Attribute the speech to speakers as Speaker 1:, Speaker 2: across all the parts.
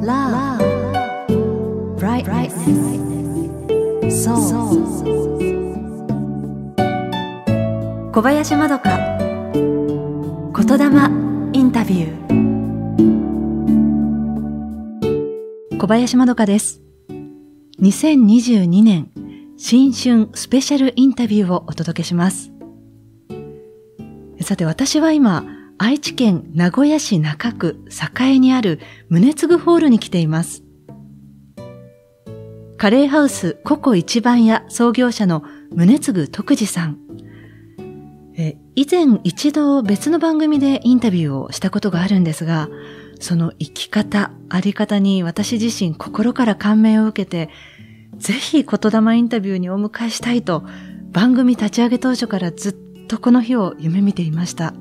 Speaker 1: Love, brightness, soul. 小林まどか言霊インタビュー小林まどかです2022年新春スペシャルインタビューをお届けしますさて私は今愛知県名古屋市中区栄にある宗次ホールに来ています。カレーハウスココ一番屋創業者の宗次徳次さん。え以前一度別の番組でインタビューをしたことがあるんですが、その生き方、あり方に私自身心から感銘を受けて、ぜひ言霊インタビューにお迎えしたいと、番組立ち上げ当初からずっとこの日を夢見ていました。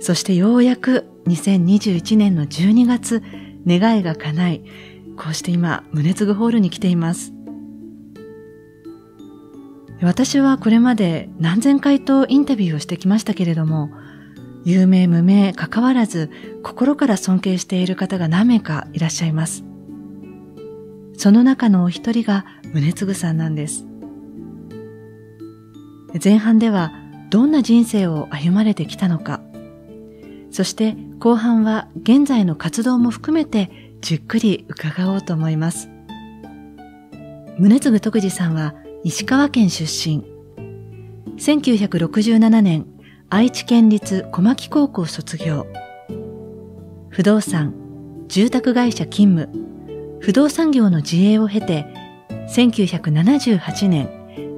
Speaker 1: そしてようやく2021年の12月、願いが叶い、こうして今、胸継ぐホールに来ています。私はこれまで何千回とインタビューをしてきましたけれども、有名無名関わらず心から尊敬している方が何名かいらっしゃいます。その中のお一人が宗次さんなんです。前半ではどんな人生を歩まれてきたのか、そして後半は現在の活動も含めてじっくり伺おうと思います。宗次徳次さんは石川県出身。1967年、愛知県立小牧高校卒業。不動産、住宅会社勤務、不動産業の自営を経て、1978年、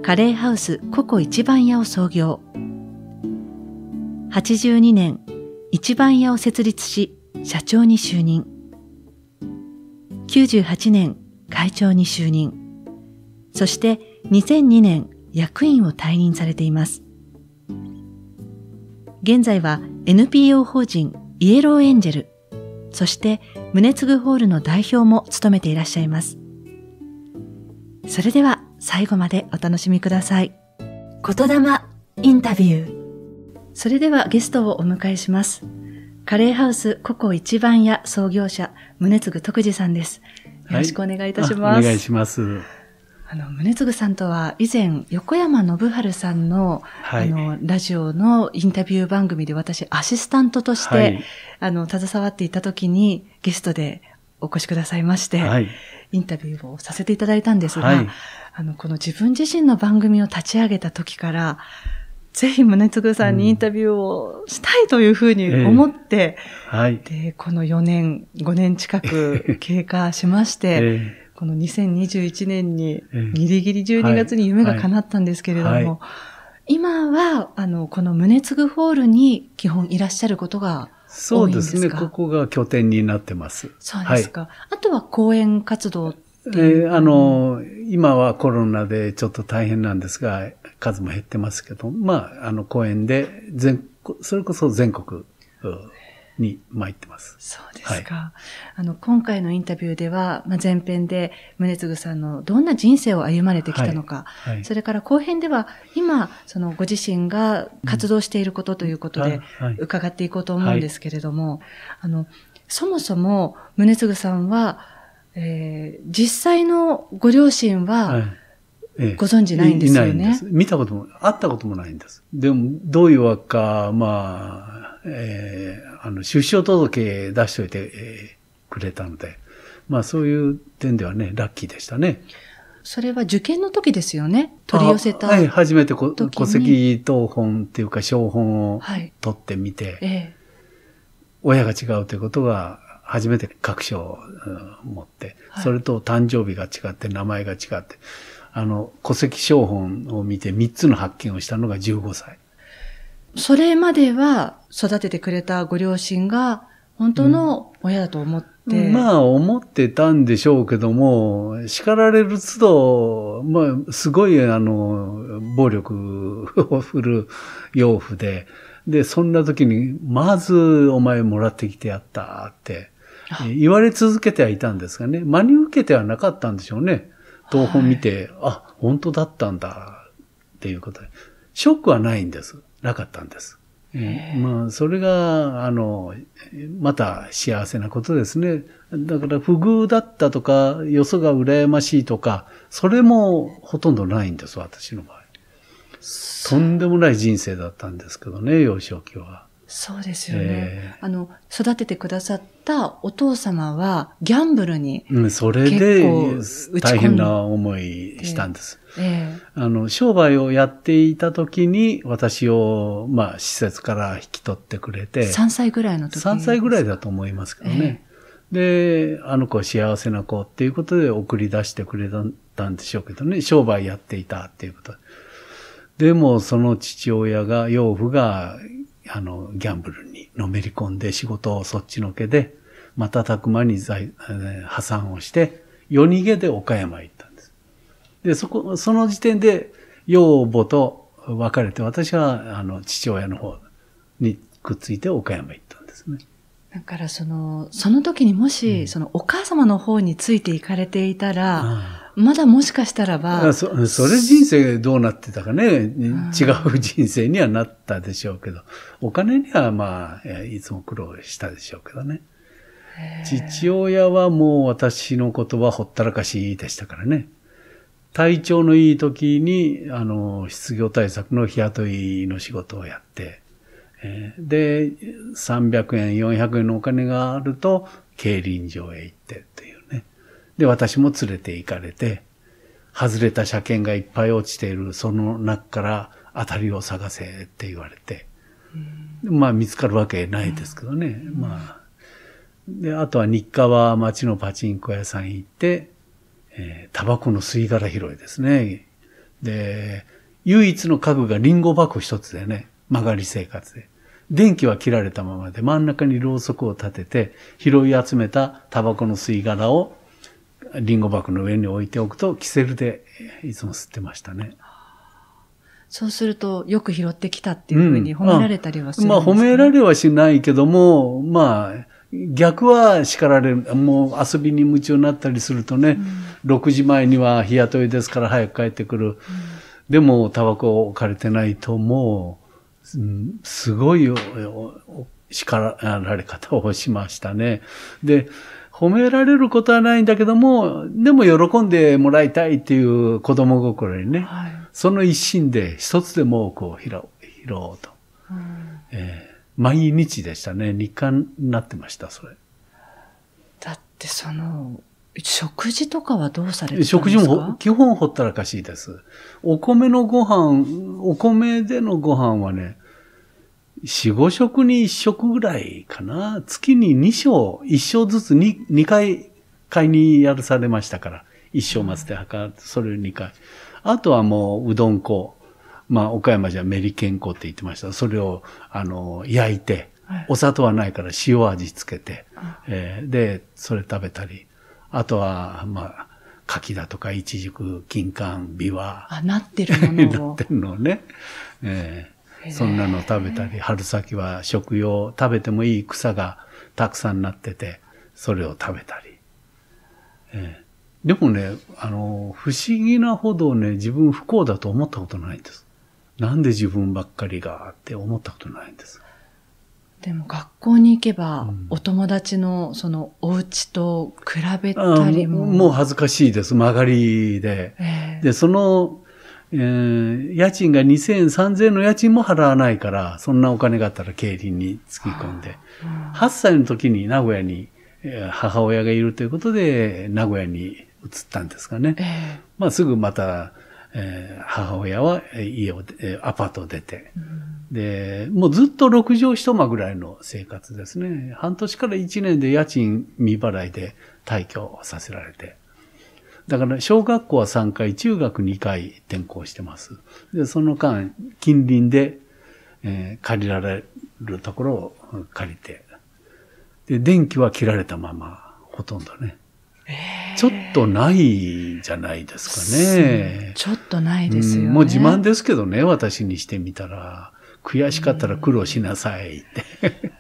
Speaker 1: カレーハウスココ一番屋を創業。82年、一番屋を設立し社長に就任98年会長に就任そして2002年役員を退任されています現在は NPO 法人イエローエンジェルそして宗次ホールの代表も務めていらっしゃいますそれでは最後までお楽しみください言霊インタビューそれではゲストをお迎えします。カレーハウスココ一番屋創業者、宗次徳次さんです。よろしくお願いいたします。はい、お願いします。あの、宗次さんとは以前、横山信春さんの、はい、あの、ラジオのインタビュー番組で私、アシスタントとして、はい、あの、携わっていた時に、ゲストでお越しくださいまして、はい、インタビューをさせていただいたんですが、あの、この自分自身の番組を立ち上げた時から、ぜひ宗次さんにインタビューをしたいというふうに思っ
Speaker 2: て、うんえー、はい、
Speaker 1: で、この4年、5年近く 経過しまして、えー、この2021年に、ギリギリ12月に夢が叶ったんですけれども、はいはい、今は、あの、この宗次ホールに基本いらっしゃることがそうですね。こ
Speaker 2: こが拠点になってます。そうですか。は
Speaker 1: い、あとは講演活動え
Speaker 2: ー、あの、今はコロナでちょっと大変なんですが、数も減ってますけど、まあ、あの、公演で、全、それこそ全国に参ってます。そうで
Speaker 1: すか。はい、あの、今回のインタビューでは、まあ、前編で、宗次さんのどんな人生を歩まれてきたのか、はいはい、それから後編では、今、そのご自身が活動していることということで、伺っていこうと思うんですけれども、あの、そもそも、宗次さんは、えー、実際のご両親は、
Speaker 2: ご存知ないんですよね。いないんです。見たことも、会ったこともないんです。でも、どういうわけか、まあ、えー、あの、出生届出しといて、えー、くれたので、まあそういう点ではね、ラッキーでしたね。
Speaker 1: それは受験の時ですよね。取り寄
Speaker 2: せた。はい、初めて戸籍謄本っていうか、小本を取ってみて、はいええ、親が違うということが、初めて確証を持って、はい、それと誕生日が違って、名前が違って、あの、戸籍標本を見て3つの発見をしたのが15歳。
Speaker 1: それまでは育ててくれたご両親が本当の親だと思って、うん、ま
Speaker 2: あ思ってたんでしょうけども、叱られる都度、まあすごいあの、暴力を振る養父で、で、そんな時に、まずお前もらってきてやったって、言われ続けてはいたんですがね、真に受けてはなかったんでしょうね。東本見て、はい、あ、本当だったんだっていうことで、ショックはないんです。なかったんです。まあ、それが、あの、また幸せなことですね。だから不遇だったとか、よそが羨ましいとか、それもほとんどないんです、私の場合。とんでもない人生だったんですけどね、幼少期は。そうですよね。え
Speaker 1: ー、あの、育ててくださったお父様は、ギャンブルに。うん、それで、大変な
Speaker 2: 思いしたんです。えー、あの、商売をやっていた時に、私を、まあ、施設から引き取ってくれて。3
Speaker 1: 歳ぐらいの時3歳
Speaker 2: ぐらいだと思いますけどね。えー、で、あの子幸せな子っていうことで送り出してくれたんでしょうけどね、商売やっていたっていうこと。でも、その父親が、養父があの、ギャンブルにのめり込んで仕事をそっちのけで、瞬く間に財、破産をして、夜逃げで岡山へ行ったんです。で、そこ、その時点で、養母と別れて、私は、あの、父親の方にくっついて岡山へ行ったんですね。だから
Speaker 1: その、その時にもし、うん、そのお母様の方について行かれていたら、まだもしかしたらば。そ
Speaker 2: それ人生どうなってたかね、うん、違う人生にはなったでしょうけど、お金にはまあ、いつも苦労したでしょうけどね。父親はもう私のことはほったらかしでしたからね。体調のいい時に、あの、失業対策の日雇いの仕事をやって、えー、で、300円、400円のお金があると、競輪場へ行ってってで、私も連れて行かれて、外れた車検がいっぱい落ちている、その中から当たりを探せって言われて、うん、まあ見つかるわけないですけどね、うん、まあ。で、あとは日課は町のパチンコ屋さん行って、えー、タバコの吸い殻拾いですね。で、唯一の家具がリンゴ箱一つでね、曲がり生活で。電気は切られたままで真ん中にろうそくを立てて拾い集めたタバコの吸い殻をリンゴ箱の上に置いておくと、キセルでいつも吸ってましたね。
Speaker 1: そうすると、よく拾ってきたっていうふうに褒められたりはするんですか、うん、ま
Speaker 2: あ、褒められはしないけども、まあ、逆は叱られる。もう遊びに夢中になったりするとね、うん、6時前には日雇いですから早く帰ってくる。うん、でも、タバコを置かれてないと、もう、すごい叱られ方をしましたね。で、褒められることはないんだけども、でも喜んでもらいたいっていう子供心にね、はい、その一心で一つでも多くを拾おうと、うんえー、毎日でしたね。日課になってました、それ。だってその、食事とかはどうされてか食事も基本ほったらかしいです。お米のご飯、お米でのご飯はね、四五食に一食ぐらいかな。月に二章、一章ずつに二回買いにやるされましたから。一章末で測って、それ二回。あとはもううどん粉。まあ、岡山じゃメリケン粉って言ってました。それを、あの、焼いて、お砂糖はないから塩味つけて、はい、えー、で、それ食べたり。あとは、まあ、柿だとか、いちじく、金柑、ビワ。
Speaker 1: あ、なってる
Speaker 2: もの なってるのね。えーそんなの食べたり、春先は食用、食べてもいい草がたくさんなってて、それを食べたり。えー、でもね、あの、不思議なほどね、自分不幸だと思ったことないんです。なんで自分ばっかりがって思ったことないんです。
Speaker 1: でも学校に行けば、うん、お友達のそのお家と比べたりも。もう恥ず
Speaker 2: かしいです。曲がりで。えー、で、そのえー、家賃が2000円、3000円の家賃も払わないから、そんなお金があったら競輪に突き込んで、は8歳の時に名古屋に、母親がいるということで、名古屋に移ったんですかね。えー、まあ、すぐまた、えー、母親は家を、アパートを出て、うん、で、もうずっと6畳一間ぐらいの生活ですね。半年から1年で家賃未払いで退去させられて。だから小学校は3回、中学2回転校してます。で、その間、近隣で、えー、借りられるところを借りて。で、電気は切られたまま、ほとんどね。えー、ちょっとないじゃないですかね。ち
Speaker 1: ょっとないですよね、うん、もう自慢
Speaker 2: ですけどね、私にしてみたら。悔しかったら苦労しなさいって。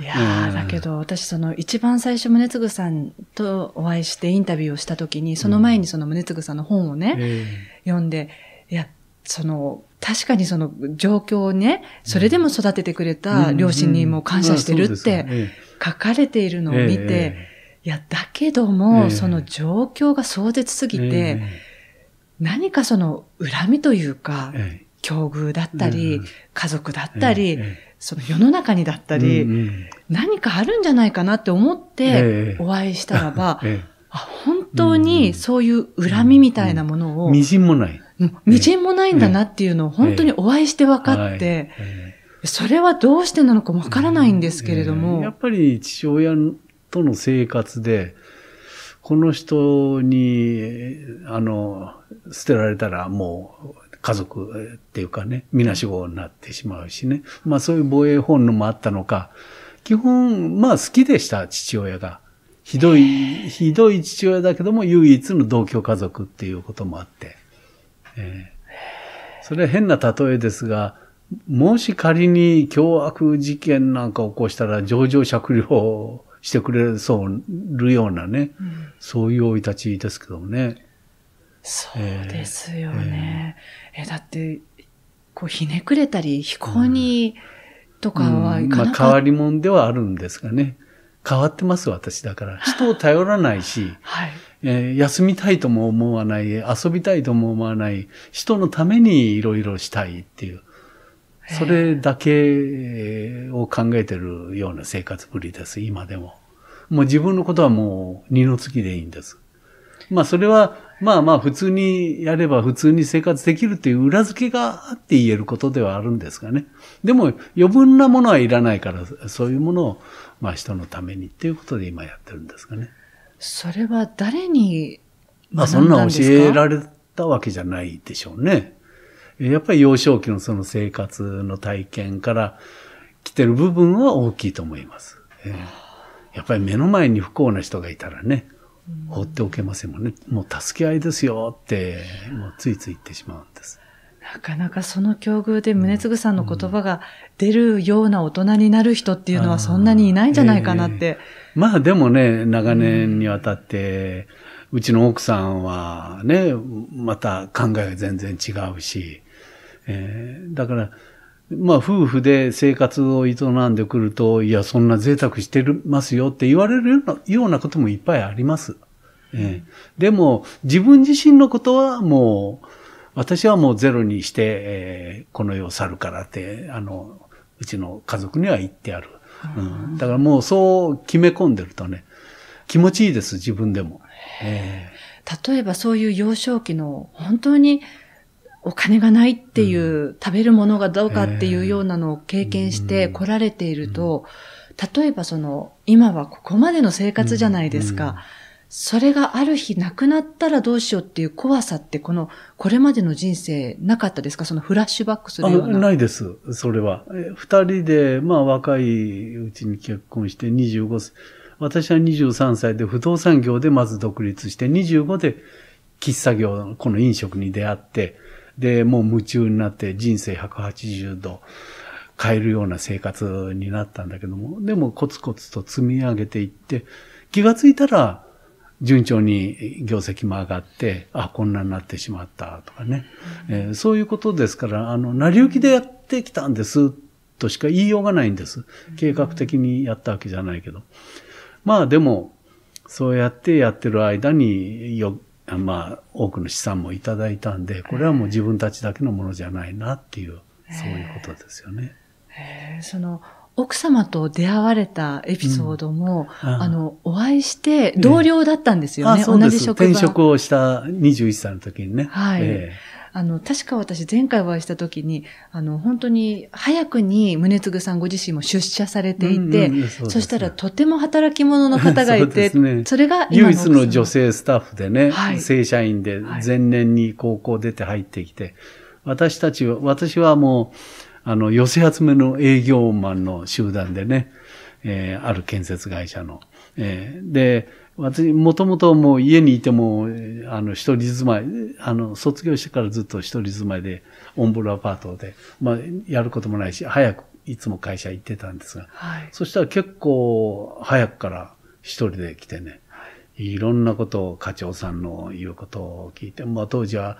Speaker 2: いやー、うん、だけ
Speaker 1: ど私その一番最初宗次さんとお会いしてインタビューをした時に、その前にその宗次さんの本をね、うん、読んで、いや、その、確かにその状況をね、それでも育ててくれた両親にも感謝してるって書かれているのを見て、いや、だけども、その状況が壮絶すぎて、何かその恨みというか、境遇だったり、家族だったり、その世の中にだったり、何かあるんじゃないかなって思ってお会いしたらば、あ本当にそういう恨みみたいなものを、みじんもない。みじんもないんだなっていうのを本当にお会いして分かって、それはどうしてなのかわからないんですけれども。や
Speaker 2: っぱり父親との生活で、この人に、あの、捨てられたらもう家族っていうかね、みなしごになってしまうしね。まあそういう防衛本能もあったのか、基本、まあ好きでした、父親が。ひどい、ひどい父親だけども唯一の同居家族っていうこともあって。えー、それは変な例えですが、もし仮に凶悪事件なんか起こしたら上場酌量してくれそうるようなね、うん、そういう生い立ちですけどもね。そうですよ
Speaker 1: ね。えー、えだって、こうひねくれたり、非行にとかはいかなか、うんうん、まあ変わ
Speaker 2: り者ではあるんですがね。変わってます、私だから。人を頼らないし、はいえー、休みたいとも思わない、遊びたいとも思わない、人のためにいろいろしたいっていう。それだけを考えてるような生活ぶりです、今でも。もう自分のことはもう二の次でいいんです。まあそれは、まあまあ普通にやれば普通に生活できるっていう裏付けがあって言えることではあるんですがね。でも余分なものはいらないから、そういうものを、まあ人のためにっていうことで今やってるんですがね。
Speaker 1: それは誰にまあそんな教えら
Speaker 2: れたわけじゃないでしょうね。やっぱり幼少期のその生活の体験から来てる部分は大きいと思います。やっぱり目の前に不幸な人がいたらね、放っておけませんもんね。もう助け合いですよって、もうついつい言ってしまうんです。
Speaker 1: なかなかその境遇で宗次さんの言葉が出るような大人になる人っていうのはそんなにいないんじゃないかなって。
Speaker 2: えー、まあでもね、長年にわたって、うちの奥さんはね、また考えが全然違うし、えー、だから、まあ、夫婦で生活を営んでくると、いや、そんな贅沢してますよって言われるようなこともいっぱいあります。うん、えでも、自分自身のことはもう、私はもうゼロにして、えー、この世を去るからって、あの、うちの家族には言ってある。うん、だからもうそう決め込んでるとね、気持ちいいです、自分でも。え
Speaker 1: ー、例えばそういう幼少期の本当にお金がないっていう、うん、食べるものがどうかっていうようなのを経験して来られていると、例えばその、今はここまでの生活じゃないですか。うん、それがある日なくなったらどうしようっていう怖さって、この、これまでの人生なかったですかそのフラッシュバックするような。な
Speaker 2: いです、それは。二人で、まあ若いうちに結婚して25歳。私は23歳で不動産業でまず独立して、25で喫茶業この飲食に出会って、で、もう夢中になって人生180度変えるような生活になったんだけども、でもコツコツと積み上げていって、気がついたら順調に業績も上がって、あ、こんなになってしまったとかね、うん、えー、そういうことですから、あの、成り行きでやってきたんですとしか言いようがないんです。計画的にやったわけじゃないけど。まあでも、そうやってやってる間によ、まあ、多くの資産もいただいたんで、これはもう自分たちだけのものじゃないなっていう、そういうことですよね。
Speaker 1: その、奥様と出会われたエピソードも、うん、ああの、お会いして、同僚だったんですよね、えー、同じ職場。転職
Speaker 2: をした21歳の時にね。はい。えー
Speaker 1: あの、確か私前回お会いした時に、あの、本当に早くに宗次さんご自身も出社されていて、うんうんそね、そしたらとても働き者の方がいて、そね、それが唯一の女
Speaker 2: 性スタッフでね、はい、正社員で前年に高校出て入ってきて、はい、私たちは、私はもう、あの、寄せ集めの営業マンの集団でね、えー、ある建設会社の。えー、で、私、もともともう家にいても、あの、一人住まい、あの、卒業してからずっと一人住まいで、オンボルアパートで、まあ、やることもないし、早く、いつも会社行ってたんですが、はい、そしたら結構、早くから一人で来てね、はいいろんなことを課長さんの言うことを聞いて、まあ当時は、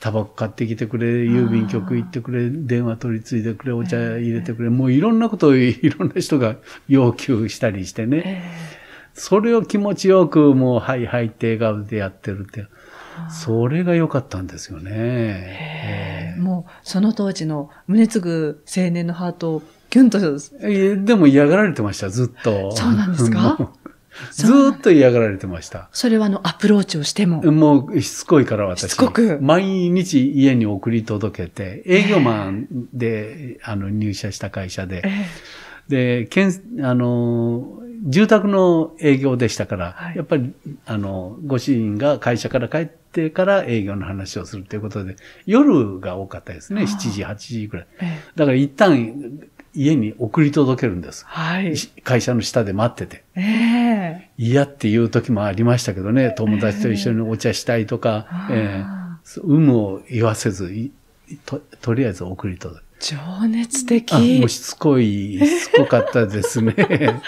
Speaker 2: タバコ買ってきてくれ、郵便局行ってくれ、電話取り継いでくれ、お茶入れてくれ、えー、もういろんなことをいろんな人が要求したりしてね、えーそれを気持ちよくもう、はいはいって笑顔でやってるって。それが良かったんですよね。もう、その当時の胸継ぐ
Speaker 1: 青年のハートをキュンと。
Speaker 2: え、でも嫌がられてました、ずっと。そうなんですか ずっと嫌がられてました。それはあの、アプローチをしてももう、しつこいから私。しつこく。毎日家に送り届けて、営業マンで、あの、入社した会社で、で、けん、あの、住宅の営業でしたから、はい、やっぱり、あの、ご主人が会社から帰ってから営業の話をするということで、夜が多かったですね。7時、8時ぐらい。だから一旦、家に送り届けるんです。はい、会社の下で待ってて。えー、嫌っていう時もありましたけどね、友達と一緒にお茶したいとか、えー、えー、有無を言わせずと、とりあえず送り届け。
Speaker 1: 情熱的。もうし
Speaker 2: つこい、しつこかったですね。え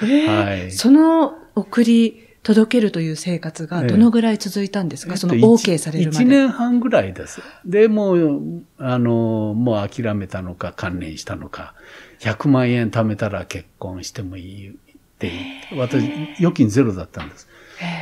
Speaker 1: ー、はい、その送り届けるという生活がどのぐらい続いたんですか、えー、その OK されるまで。1年
Speaker 2: 半ぐらいです。で、もう、あの、もう諦めたのか、関連したのか、100万円貯めたら結婚してもいいって、私、預金ゼロだったんです。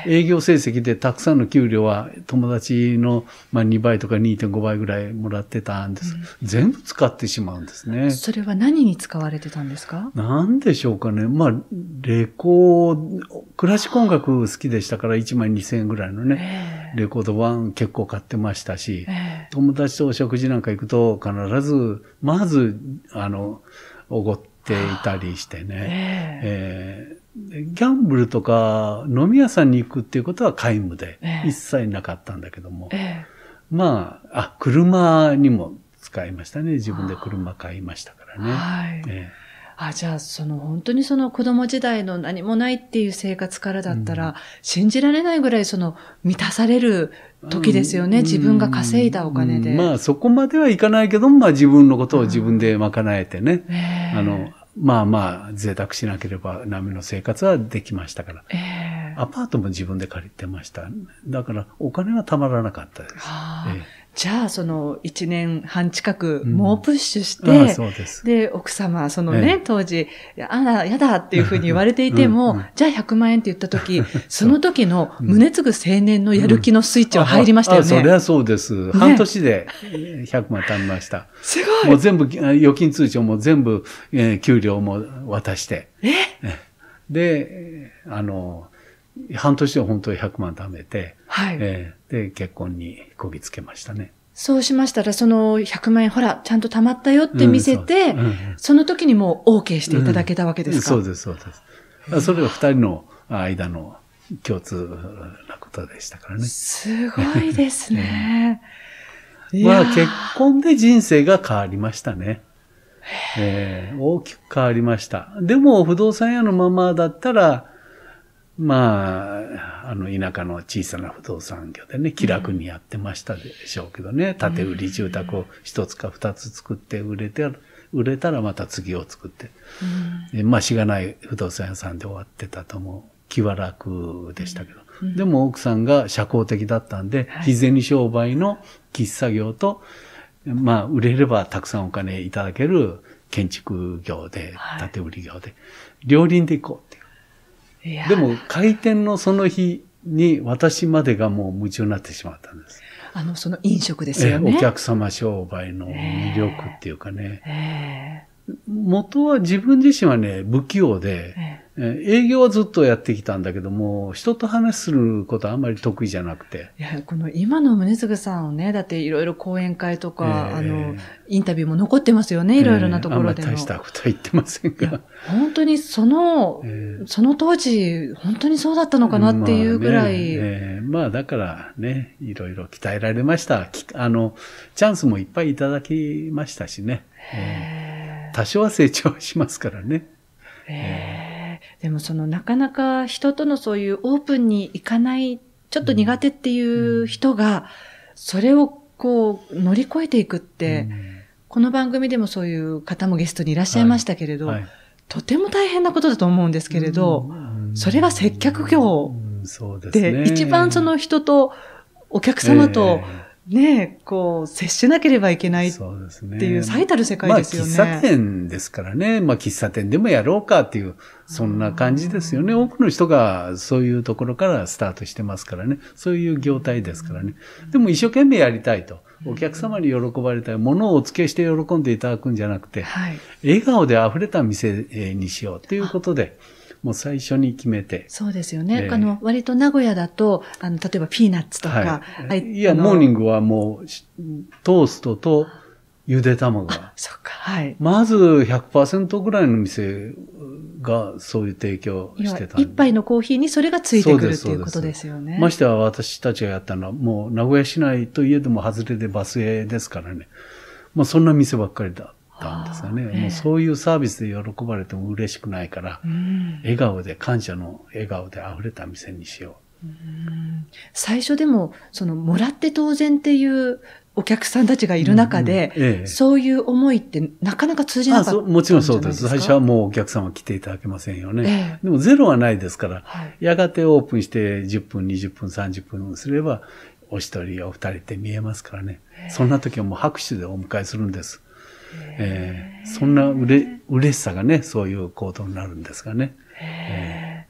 Speaker 2: 営業成績でたくさんの給料は友達の、まあ、2倍とか2.5倍ぐらいもらってたんです、うん、全部使ってしまうんですね。
Speaker 1: それは何に使われてたんですか
Speaker 2: 何でしょうかね。まあ、レコード、クラシック音楽好きでしたから1万2000円ぐらいのね、レコード版結構買ってましたし、友達とお食事なんか行くと必ず、まず、あの、おごっていたりしてね。えーギャンブルとか飲み屋さんに行くっていうことは皆無で、一切なかったんだけども、ええ、まあ、あ、車にも使いましたね。自分で車買いましたからね。
Speaker 1: あじゃあ、その本当にその子供時代の何もないっていう生活からだったら、うん、信じられないぐらいその満たされる時ですよね。うん、自分が稼いだお金で。うん、
Speaker 2: まあそこまではいかないけど、まあ自分のことを自分で賄えてね。あの、まあまあ、贅沢しなければ波の生活はできましたから。えー、アパートも自分で借りてました。だから、お金はたまらなかったです。
Speaker 1: じゃあ、その1年半近く、
Speaker 2: 猛プッシュして、うん、
Speaker 1: でで、奥様、そのね、当時、あら、やだっていうふうに言われていても、うんうん、じゃあ100万円って言った時、その時の胸継ぐ青年のやる気のスイッチは入りましたよね。そりゃ
Speaker 2: そうです。半年で100万貯めました。すごい。もう全部、預金通帳も全部、えー、給料も渡して。えで、あの、半年で本当に100万貯めて、はい。えー、で、結婚にこぎつけましたね。
Speaker 1: そうしましたら、その100万円、ほら、ちゃんと貯まったよって見せて、うんそうん、その時にもう OK していただけたわけですか、うん、そう
Speaker 2: です、そうです。それが二人の間の共通なことでしたからね。すごいですね。まあ、結婚で人生が変わりましたね。えー、大きく変わりました。でも、不動産屋のままだったら、まあ、あの、田舎の小さな不動産業でね、気楽にやってましたでしょうけどね、建て売り住宅を一つか二つ作って売れて、売れたらまた次を作って、まあ、しがない不動産屋さんで終わってたと思う。気は楽でしたけど。でも奥さんが社交的だったんで、日銭商売の喫茶業と、まあ、売れればたくさんお金いただける建築業で、建て売り業で、両輪で行こうっていう。でも開店のその日に私までがもう夢中になってしまったんです。
Speaker 1: あの、その飲食ですよね。えお客
Speaker 2: 様商売の魅力っていうかね。えーえー、元は自分自身はね、不器用で、営業はずっとやってきたんだけども、人と話することはあんまり得意じゃなくて。
Speaker 1: いや、この今の宗次さんをね、だっていろいろ講演会とか、えー、あの、インタビューも残ってますよね、いろいろなところで、えー、大し
Speaker 2: たことは言ってませんが。
Speaker 1: 本当にその、えー、その当時、本当にそうだったのかなっていうぐらい。まあ、ね
Speaker 2: えー、まあ、だからね、いろいろ鍛えられました。あの、チャンスもいっぱいいただきましたしね。多少は成長しますからね。え
Speaker 1: ーでもそのなかなか人とのそういうオープンに行かない、ちょっと苦手っていう人が、それをこう乗り越えていくって、この番組でもそういう方もゲストにいらっしゃいましたけれど、とても大変なことだと思うんですけれど、それが接客業
Speaker 2: で、一番
Speaker 1: その人とお客様と、えーね、こう、接しなければいけないって
Speaker 2: いう最たる世界ですよね。ねまあ、喫茶店ですからね。まあ、喫茶店でもやろうかっていう、そんな感じですよね。多くの人がそういうところからスタートしてますからね。そういう業態ですからね。でも一生懸命やりたいと。お客様に喜ばれたい。ものをお付けして喜んでいただくんじゃなくて、はい、笑顔で溢れた店にしようということで、もう最初に決めて。そ
Speaker 1: うですよね。えー、あの、割と名古屋だと、あの、例えばピーナッツとか。はい、いや、モーニング
Speaker 2: はもう、トーストとゆで卵が。そっか、
Speaker 1: はい。ま
Speaker 2: ず100%ぐらいの店がそういう提供してた。一
Speaker 1: 杯のコーヒーにそれがついてくるっていうことですよね。まし
Speaker 2: ては私たちがやったのは、もう名古屋市内といえども外れでバスへですからね。まあそんな店ばっかりだ。ったんですよね。もうそういうサービスで喜ばれても嬉しくないから、うん、笑顔で、感謝の笑顔で溢れた店にしよう。う
Speaker 1: ん、最初でも、その、もらって当然っていうお客さんたちがいる中で、うんうんええ、そういう思いってなかなか通じなかったもちろんそうです。最初は
Speaker 2: もうお客様来ていただけませんよね。え、でもゼロはないですから、はい、やがてオープンして10分、20分、30分すれば、お一人、お二人って見えますからね。そんな時はもう拍手でお迎えするんです。えー、そんなうれ嬉しさがね、そういう行動になるんですがね。え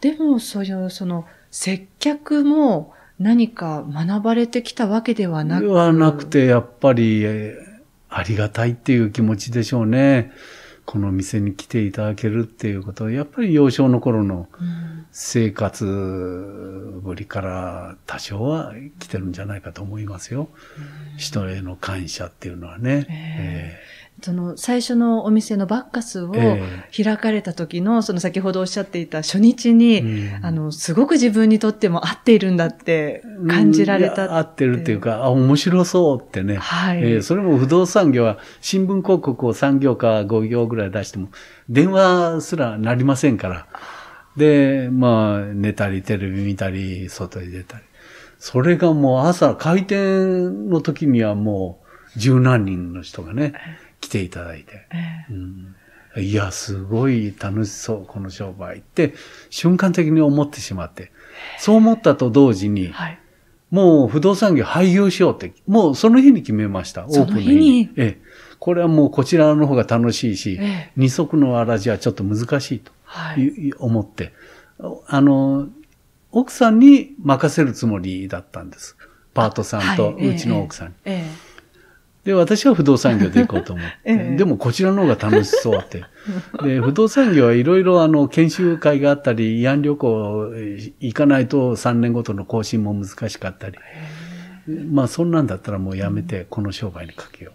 Speaker 1: ー、でも、そういう、その、接客も何か学ばれてきたわけではなくで
Speaker 2: はなくて、やっぱり、えー、ありがたいっていう気持ちでしょうね。この店に来ていただけるっていうことは、やっぱり幼少の頃の、うん生活ぶりから多少は来てるんじゃないかと思いますよ。人への感謝っていうのはね。
Speaker 1: その最初のお店のバッカスを開かれた時の、えー、その先ほどおっしゃっていた初日に、うん、あの、すごく自分にとっても合っているんだって感じられた
Speaker 2: 合ってるっていうか、あ、面白そうってね。はい。えー、それも不動産業は新聞広告を3行か5行ぐらい出しても、電話すらなりませんから。で、まあ、寝たり、テレビ見たり、外に出たり。それがもう朝、開店の時にはもう、十何人の人がね、来ていただいて。うん、いや、すごい楽しそう、この商売って、瞬間的に思ってしまって。そう思ったと同時に、はい、もう不動産業廃業しようって、もうその日に決めました、オープンの日に。ええ、これはもうこちらの方が楽しいし、え二足のわらじはちょっと難しいと。はい、思って、あの、奥さんに任せるつもりだったんです。パートさんと、うちの奥さんに。ええで、私は不動産業で行こうと思って、えでもこちらの方が楽しそうって。で、不動産業はいろいろあの、研修会があったり、慰安旅行行かないと3年ごとの更新も難しかったり。まあそんなんだったらもうやめて、この商売にかけよ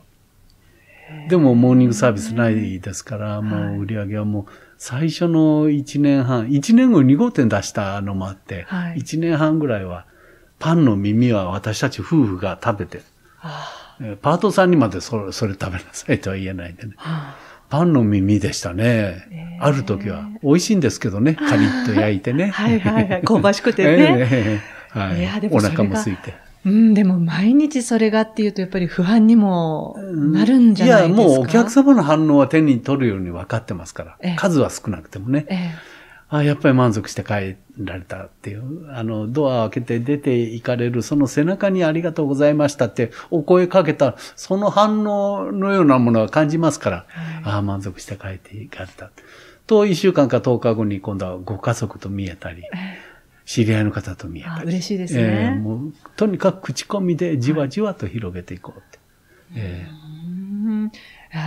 Speaker 2: う。でもモーニングサービスないですから、もう売り上げはもう、最初の1年半、1年後に2号店出したのもあって、はい、1年半ぐらいは、パンの耳は私たち夫婦が食べて、パートさんにまでそれそれ食べなさいとは言えないでね。パンの耳でしたね。えー、ある時は。美味しいんですけどね。カリッと焼いてね。はいはいはい。香ばしくてね。えー、はい、いやでもお腹も空いて。
Speaker 1: うん、でも毎日それがっていうと、やっぱり不安にもなるんじゃないですか、うん、いや、もうお
Speaker 2: 客様の反応は手に取るように分かってますから、ええ、数は少なくてもね。ええ、あやっぱり満足して帰られたっていう、あの、ドアを開けて出て行かれる、その背中にありがとうございましたってお声かけたら、その反応のようなものは感じますから、はい、ああ、満足して帰って行かれた。と、1週間か10日後に今度はご家族と見えたり。え知り合いの方と見え
Speaker 1: たり。嬉しいですね、えー、も
Speaker 2: う、とにかく口コミでじわじわと広げていこうって。はい、え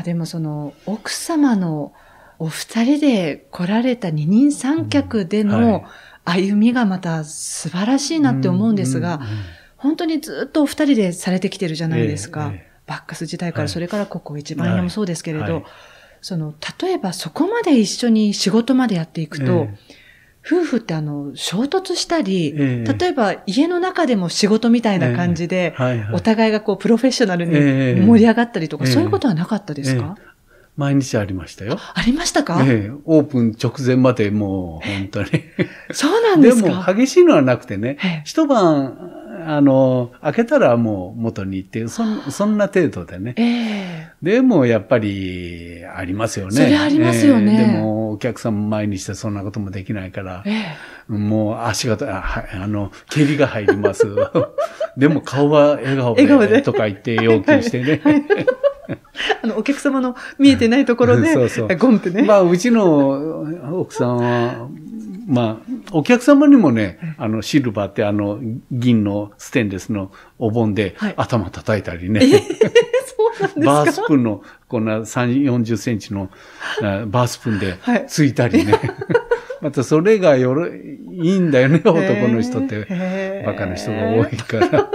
Speaker 1: ー、でもその、奥様のお二人で来られた二人三脚での歩みがまた素晴らしいなって思うんですが、本当にずっとお二人でされてきてるじゃないですか。えーえー、バックス時代から、それからここ一番屋もそうですけれど、はいはい、その、例えばそこまで一緒に仕事までやっていくと、えー夫婦ってあの、衝突したり、えー、例えば家の中でも仕事みたいな感じで、えーはいはい、お互いがこう、プロフェッショナルに盛り上がったりとか、えー、そういうことはなかったですか、
Speaker 2: 毎日ありましたよ。
Speaker 1: ありましたかええ、
Speaker 2: オープン直前までもう、本当に。そうなんですかでも、激しいのはなくてね、一晩、あの、開けたらもう元にってそんそんな程度でね。えー、でもやっぱりありますよね。それありますよね。えー、でもお客さん前にしてそんなこともできないから、えー、もう足が、あの、蹴りが入ります。でも顔は笑顔で、とか言って要求してね。はいはいあの、お客様の見
Speaker 1: えてないところで、そうそう
Speaker 2: ゴンってね。まあ、うちの奥さんは、まあ、お客様にもね、あの、シルバーってあの、銀のステンレスのお盆で頭叩いたりね。バースプーンの、こんな3、40センチのバースプーンでついたりね。はい、またそれがよろ、いいんだよね、男の人って。バカな人が多いから。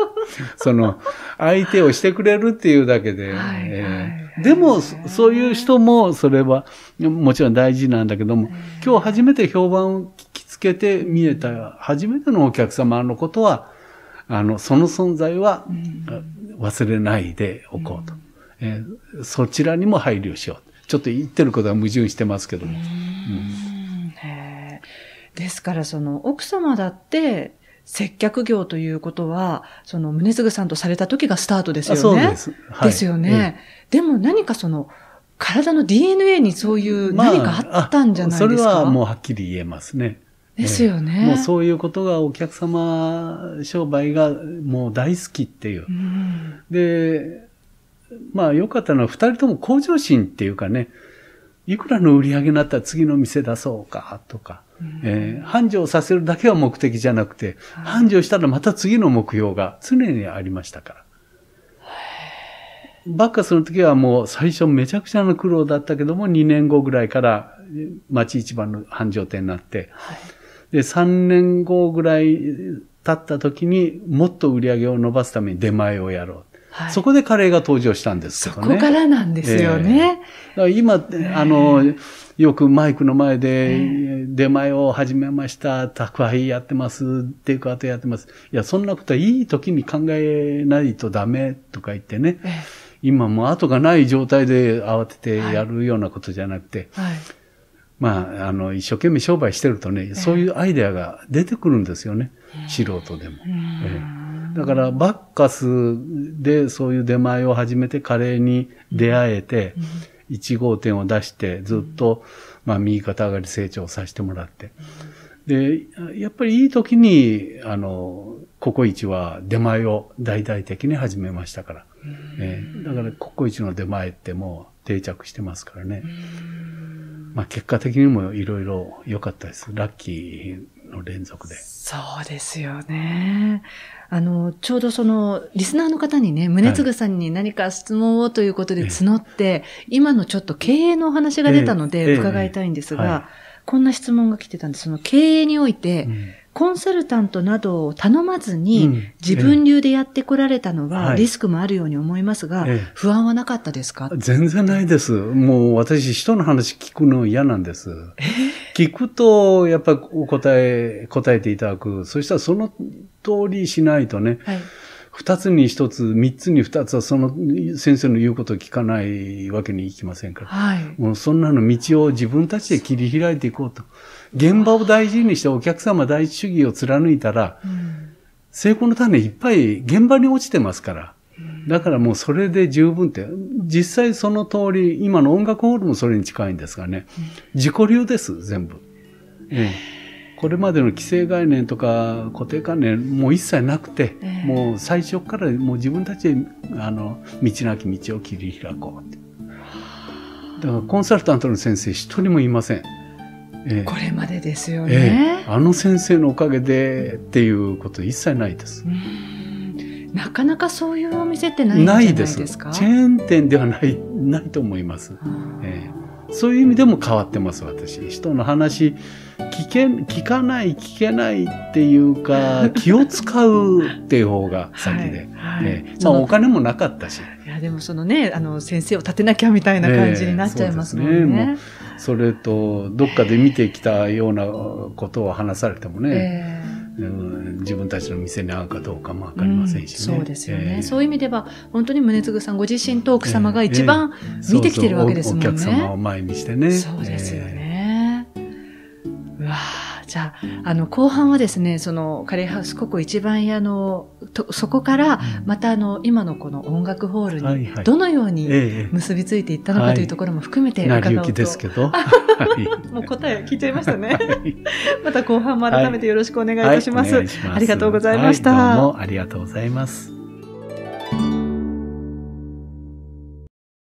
Speaker 2: その、相手をしてくれるっていうだけで。えでも、そういう人も、それは、もちろん大事なんだけども、今日初めて評判をつけて見えた初めてのお客様のことは、あの、その存在は忘れないでおこうと。うえー、そちらにも配慮しよう。ちょっと言ってることは矛盾してますけども。うん、
Speaker 1: ですから、その奥様だって、接客業ということは、その、宗次さんとされた時がスタートですよね。そうです。はい、ですよね、うん、でも何かその、体の DNA にそういう何かあったんじゃないですか、まあ、それはもうは
Speaker 2: っきり言えますね。ですよね、もうそういうことがお客様商売がもう大好きっていう。うん、で、まあ良かったのは二人とも向上心っていうかね、いくらの売り上げになったら次の店出そうかとか、うん、えー、繁盛させるだけが目的じゃなくて、はい、繁盛したらまた次の目標が常にありましたから。ばっかその時はもう最初めちゃくちゃの苦労だったけども、2年後ぐらいから町一番の繁盛店になって、はいで、3年後ぐらい経った時にもっと売り上げを伸ばすために出前をやろう。はい、そこでカレーが登場したんですけどね。そこから
Speaker 1: なんですよ
Speaker 2: ね。えー、今、あの、よくマイクの前で、出前を始めました、宅配やってます、テイクアウトやってます。いや、そんなことはいい時に考えないとダメとか言ってね。今も後がない状態で慌ててやるようなことじゃなくて、はい、まあ、あの、一生懸命商売してるとね、そういうアイデアが出てくるんですよね。素人でも。ええ、だから、バッカスでそういう出前を始めて、カレーに出会えて、1号店を出して、ずっと、まあ、右肩上がり成長させてもらって。で、やっぱりいい時に、あの、ココイチは出前を大々的に始めましたから。ええ、だから、ココイチの出前ってもう、定着してますからね。まあ結果的にもいろいろ良かったです。ラッキーの連続で。そうですよね。
Speaker 1: あの、ちょうどその、リスナーの方にね、宗次さんに何か質問をということで募って、はい、今のちょっと経営のお話が出たので伺いたいんですが、こんな質問が来てたんです。その経営において、うんコンサルタントなどを頼まずに、自分流でやってこられたのは、リスクもあるように思いますが、不安はなかったですか全
Speaker 2: 然ないです。もう私、人の話聞くの嫌なんです。聞くと、やっぱお答え、答えていただく。そしたらその通りしないとね、はい、二つに一つ、三つに二つはその先生の言うことを聞かないわけにいきませんから、はい、もうそんなの道を自分たちで切り開いていこうと。現場を大事にしてお客様第一主義を貫いたら、成功の種いっぱい現場に落ちてますから。だからもうそれで十分って、実際その通り、今の音楽ホールもそれに近いんですがね、自己流です、全部。ええこれまでの既成概念とか固定観念もう一切なくて、えー、もう最初からもう自分たちであの道なき道を切り開こうだからコンサルタントの先生一人もいません、えー、こ
Speaker 1: れまでですよね、
Speaker 2: えー、あの先生のおかげでっていうこと一切ないです、
Speaker 1: なかなかそういうお店ってないんじゃないですかないです
Speaker 2: チェーン店ではないないと思います、えーそういう意味でも変わってます私人の話聞け聞かない聞けないっていうか 気を使うっていう方が先で、まあ、お金もなかったし
Speaker 1: いやでもそのねあの先生を立てなきゃみたいな感じになっちゃいますもんね。えー、ね
Speaker 2: それとどっかで見てきたようなことを話されてもね、えー自分たちの店に合うかどうかも分かりませんしね。うん、そうですよね、えー、
Speaker 1: そういう意味では、本当に宗次さんご自身と奥様が一番見てきてるわけですもんね。そうそうお客様を
Speaker 2: 前にしてね。そうですよね。
Speaker 1: さあ、あの、後半はですね、その、カレーハウスここ一番屋の、とそこから、またあの、今のこの音楽ホールに、どのように結びついていったのかというところも含めて伺うと、はいはい、ですけど。もう答え聞いちゃいましたね。また後半も改めてよろしくお願いいたします。はいはい、ますありがとうございました。どうも
Speaker 2: ありがとうございます。